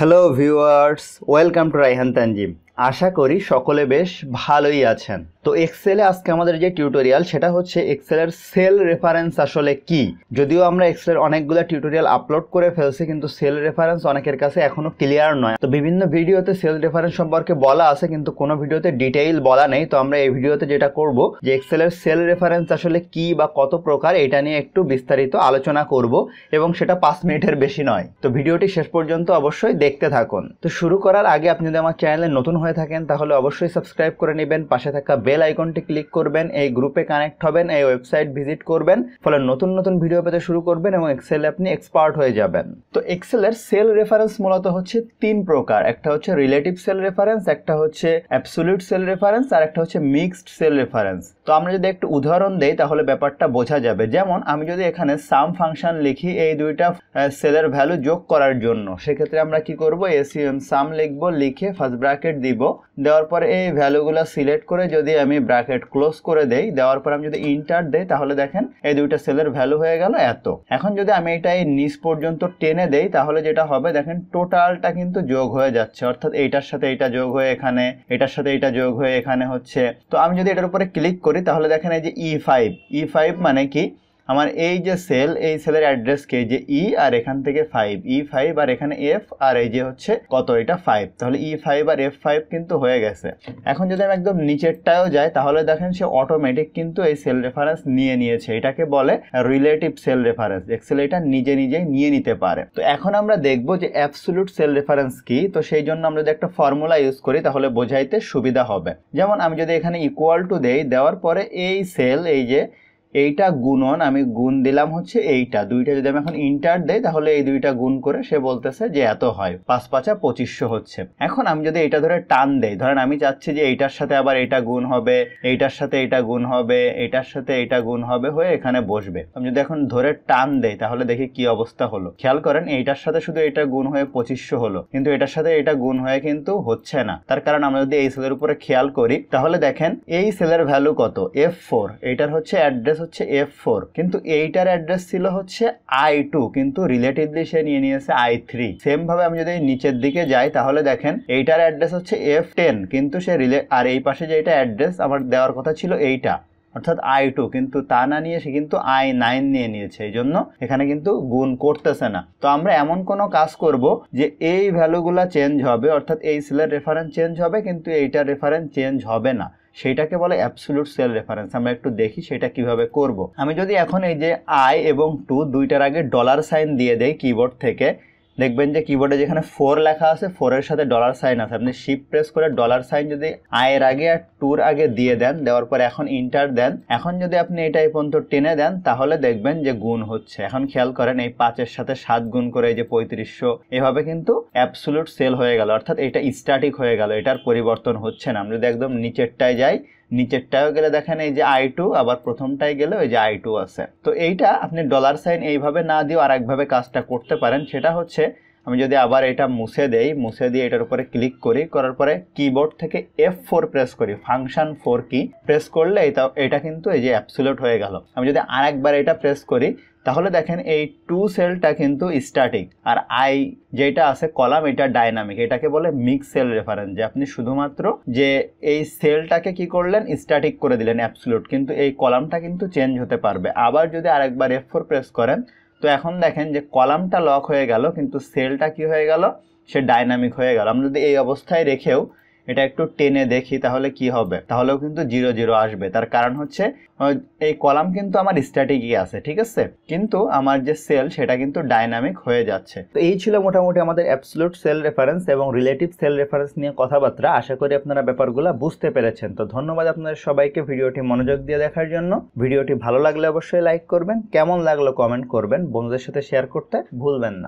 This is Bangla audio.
Hello viewers welcome to Raihan Tanzim আশা করি সকলে বেশ ভালোই আছেন তো এক্সেলে আজকে আমাদের যে টিউটোরিয়াল সেটা হচ্ছে এক্সেলের সেল রেফারেন্স আসলে কি যদিও আমরা এক্সেলের অনেকগুলো টিউটোরিয়াল আপলোড করে ফেলছি কিন্তু সেল রেফারেন্স অনেকের কাছে এখনো ক্লিয়ার নয় তো বিভিন্ন ভিডিওতে সেল রেফারেন্স সম্পর্কে বলা আছে কিন্তু কোনো ভিডিওতে ডিটেইল বলা নেই তো আমরা এই ভিডিওতে যেটা করব যে এক্সেলের সেল রেফারেন্স আসলে কি বা কত প্রকার এটা নিয়ে একটু বিস্তারিত আলোচনা করব এবং সেটা পাঁচ মিনিটের বেশি নয় তো ভিডিওটি শেষ পর্যন্ত অবশ্যই দেখতে থাকুন তো শুরু করার আগে আপনি যদি আমার চ্যানেলে নতুন হয়ে হয়ে থাকেন তাহলে অবশ্যই সাবস্ক্রাইব করে নেবেন পাশে থাকা বেল আইকনটি ক্লিক করবেন এই গ্রুপে কানেক্ট হবেন এই ওয়েবসাইট ভিজিট করবেন ফলে নতুন নতুন ভিডিও পেতে শুরু করবেন এবং এক্সেলে আপনি এক্সপার্ট হয়ে যাবেন তো এক্সেলের সেল রেফারেন্স মূলত হচ্ছে তিন প্রকার একটা হচ্ছে রিলেটিভ সেল রেফারেন্স একটা হচ্ছে অ্যাবসোলিউট সেল রেফারেন্স আর একটা হচ্ছে মিক্সড সেল রেফারেন্স তো আমরা যদি একটু উদাহরণ দেই তাহলে ব্যাপারটা বোঝা যাবে যেমন আমি যদি এখানে সাম ফাংশন লিখি এই দুইটা সেলের ভ্যালু যোগ করার জন্য সেক্ষেত্রে আমরা কি করবো এসিএম সাম লিখবো লিখে ফার্স্ট ব্রাকেট দিব দিব দেওয়ার পরে এই ভ্যালুগুলো সিলেক্ট করে যদি আমি ব্র্যাকেট ক্লোজ করে দেই দেওয়ার পর আমি যদি ইন্টার দেই তাহলে দেখেন এই দুইটা সেলের ভ্যালু হয়ে গেল এত এখন যদি আমি এটা এই নিচ পর্যন্ত টেনে দেই তাহলে যেটা হবে দেখেন টোটালটা কিন্তু যোগ হয়ে যাচ্ছে অর্থাৎ এইটার সাথে এটা যোগ হয়ে এখানে এটার সাথে এটা যোগ হয়ে এখানে হচ্ছে তো আমি যদি এটার উপরে ক্লিক করি তাহলে দেখেন এই যে ই ফাইভ ই ফাইভ মানে কি আমার এই যে সেল এই সেলের অ্যাড্রেসকে যে ই e আর এখান থেকে ফাইভ ই ফাইভ আর এখানে এফ আর এই যে হচ্ছে কত এটা ফাইভ তাহলে ই e ফাইভ আর এফ ফাইভ কিন্তু হয়ে গেছে এখন যদি আমি একদম নিচেরটাও যাই তাহলে দেখেন সে অটোমেটিক কিন্তু এই সেল রেফারেন্স নিয়ে নিয়েছে এটাকে বলে রিলেটিভ সেল রেফারেন্স এক্সেল এটা নিজে নিজেই নিয়ে নিতে পারে তো এখন আমরা দেখব যে অ্যাবসলুট সেল রেফারেন্স কি তো সেই জন্য আমরা যদি একটা ফর্মুলা ইউজ করি তাহলে বোঝাইতে সুবিধা হবে যেমন আমি যদি এখানে ইকুয়াল টু দেই দেওয়ার পরে এই সেল এই যে এইটা গুণন আমি গুণ দিলাম হচ্ছে এইটা দুইটা যদি আমি এখন ইন্টার দেই তাহলে এই দুইটা গুণ করে সে বলতেছে যে এত হয় পাঁচ পাঁচা পঁচিশশো হচ্ছে এখন আমি যদি এটা ধরে টান দেই ধরেন আমি চাচ্ছি যে এইটার সাথে আবার এটা গুণ হবে এইটার সাথে এটা গুণ হবে এটার সাথে এটা গুণ হবে হয়ে এখানে বসবে আমি যদি এখন ধরে টান দেই তাহলে দেখি কি অবস্থা হলো খেয়াল করেন এইটার সাথে শুধু এটা গুণ হয়ে পঁচিশশো হলো কিন্তু এটার সাথে এটা গুণ হয়ে কিন্তু হচ্ছে না তার কারণ আমরা যদি এই সেলের উপরে খেয়াল করি তাহলে দেখেন এই সেলের ভ্যালু কত এফ ফোর এটার হচ্ছে অ্যাড্রেস অ্যাড্রেস হচ্ছে এফ ফোর কিন্তু এইটার অ্যাড্রেস ছিল হচ্ছে আই টু কিন্তু রিলেটিভলি সে নিয়ে নিয়েছে আই থ্রি সেম ভাবে আমি যদি নিচের দিকে যাই তাহলে দেখেন এইটার অ্যাড্রেস হচ্ছে এফ টেন কিন্তু সে রিলে আর এই পাশে যে এটা অ্যাড্রেস আমার দেওয়ার কথা ছিল এইটা অর্থাৎ আই টু কিন্তু তা না নিয়ে সে কিন্তু আই নাইন নিয়ে নিয়েছে এই জন্য এখানে কিন্তু গুণ করতেছে না তো আমরা এমন কোনো কাজ করব যে এই ভ্যালুগুলা চেঞ্জ হবে অর্থাৎ এই সেলের রেফারেন্স চেঞ্জ হবে কিন্তু এইটার রেফারেন্স চেঞ্জ হবে না সেইটাকে বলে অ্যাবসুলুট সেল রেফারেন্স আমরা একটু দেখি সেটা কিভাবে করব। আমি যদি এখন এই যে আই এবং টু দুইটার আগে ডলার সাইন দিয়ে দেই কিবোর্ড থেকে দেখবেন যে কিবোর্ডে যেখানে ফোর লেখা আছে ফোরের সাথে ডলার সাইন আছে আপনি শিপ প্রেস করে ডলার সাইন যদি আয়ের আগে আর ট্যুর আগে দিয়ে দেন দেওয়ার পর এখন ইন্টার দেন এখন যদি আপনি এটা এই পর্যন্ত টেনে দেন তাহলে দেখবেন যে গুণ হচ্ছে এখন খেয়াল করেন এই পাঁচের সাথে সাত গুণ করে এই যে পঁয়ত্রিশশো এভাবে কিন্তু অ্যাবসুলুট সেল হয়ে গেল অর্থাৎ এটা স্ট্যাটিক হয়ে গেল এটার পরিবর্তন হচ্ছে না আমরা যদি একদম নিচেরটায় যাই নিচেরটাও গেলে দেখেন এই যে আই টু আবার প্রথমটায় গেলে ওই যে আই টু আছে তো এইটা আপনি ডলার সাইন এইভাবে না দিয়েও আর একভাবে কাজটা করতে পারেন সেটা হচ্ছে আমি যদি আবার এটা মুছে দেই মুছে দিয়ে এটার উপরে ক্লিক করি করার পরে কিবোর্ড থেকে এফ ফোর প্রেস করি ফাংশন ফোর কি প্রেস করলে এটা এটা কিন্তু এই যে অ্যাপসুলেট হয়ে গেল আমি যদি আরেকবার এটা প্রেস করি তাহলে দেখেন এই টু সেলটা কিন্তু স্ট্যাটিক আর আই যেটা আছে কলাম এটা ডাইনামিক এটাকে বলে মিক্স সেল রেফারেন্স যে আপনি শুধুমাত্র যে এই সেলটাকে কি করলেন স্ট্যাটিক করে দিলেন অ্যাবসলুট কিন্তু এই কলামটা কিন্তু চেঞ্জ হতে পারবে আবার যদি আরেকবার এফ ফোর প্রেস করেন তো এখন দেখেন যে কলামটা লক হয়ে গেল কিন্তু সেলটা কি হয়ে গেল সে ডাইনামিক হয়ে গেল আমরা যদি এই অবস্থায় রেখেও এটা একটু টেনে দেখি তাহলে কি হবে তাহলেও কিন্তু জিরো জিরো আসবে তার কারণ হচ্ছে এই কলাম কিন্তু আমার স্ট্র্যাটেজি আছে ঠিক আছে কিন্তু আমার যে সেল সেটা কিন্তু ডাইনামিক হয়ে যাচ্ছে তো এই ছিল মোটামুটি আমাদের অ্যাপসলুট সেল রেফারেন্স এবং রিলেটিভ সেল রেফারেন্স নিয়ে কথাবার্তা আশা করি আপনারা ব্যাপারগুলো বুঝতে পেরেছেন তো ধন্যবাদ আপনাদের সবাইকে ভিডিওটি মনোযোগ দিয়ে দেখার জন্য ভিডিওটি ভালো লাগলে অবশ্যই লাইক করবেন কেমন লাগলো কমেন্ট করবেন বন্ধুদের সাথে শেয়ার করতে ভুলবেন না